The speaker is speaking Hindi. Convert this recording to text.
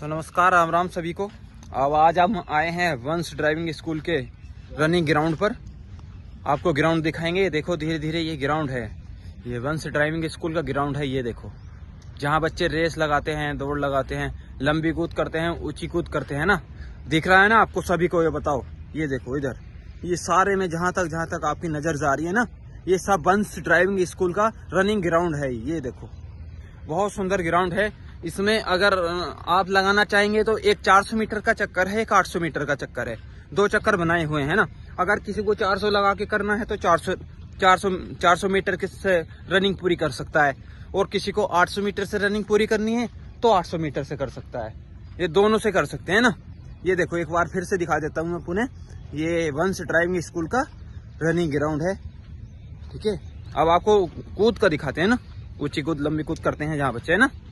तो नमस्कार राम राम सभी को अब आज हम आए हैं वंश ड्राइविंग स्कूल के रनिंग ग्राउंड पर आपको ग्राउंड दिखाएंगे देखो धीरे धीरे ये ग्राउंड है ये वंश ड्राइविंग स्कूल का ग्राउंड है ये देखो जहाँ बच्चे रेस लगाते हैं दौड़ लगाते हैं लंबी कूद करते हैं ऊंची कूद करते हैं ना दिख रहा है ना आपको सभी को ये बताओ ये देखो इधर ये सारे में जहाँ तक जहाँ तक आपकी नज़र जा रही है ना ये सब वंश ड्राइविंग स्कूल का रनिंग ग्राउंड है ये देखो बहुत सुंदर ग्राउंड है इसमें अगर आप लगाना चाहेंगे तो एक 400 मीटर का चक्कर है एक 800 मीटर का चक्कर है दो चक्कर बनाए हुए हैं ना अगर किसी को 400 लगा के करना है तो 400 400 400 मीटर से रनिंग पूरी कर सकता है और किसी को 800 मीटर से रनिंग पूरी करनी है तो 800 मीटर से कर सकता है ये दोनों से कर सकते हैं ना ये देखो एक बार फिर से दिखा देता हूँ मैं पुणे ये वंश ड्राइविंग स्कूल का रनिंग ग्राउंड है ठीक है अब आपको कूद का दिखाते हैं ना ऊंची कूद लंबी कूद करते हैं जहाँ बच्चे है ना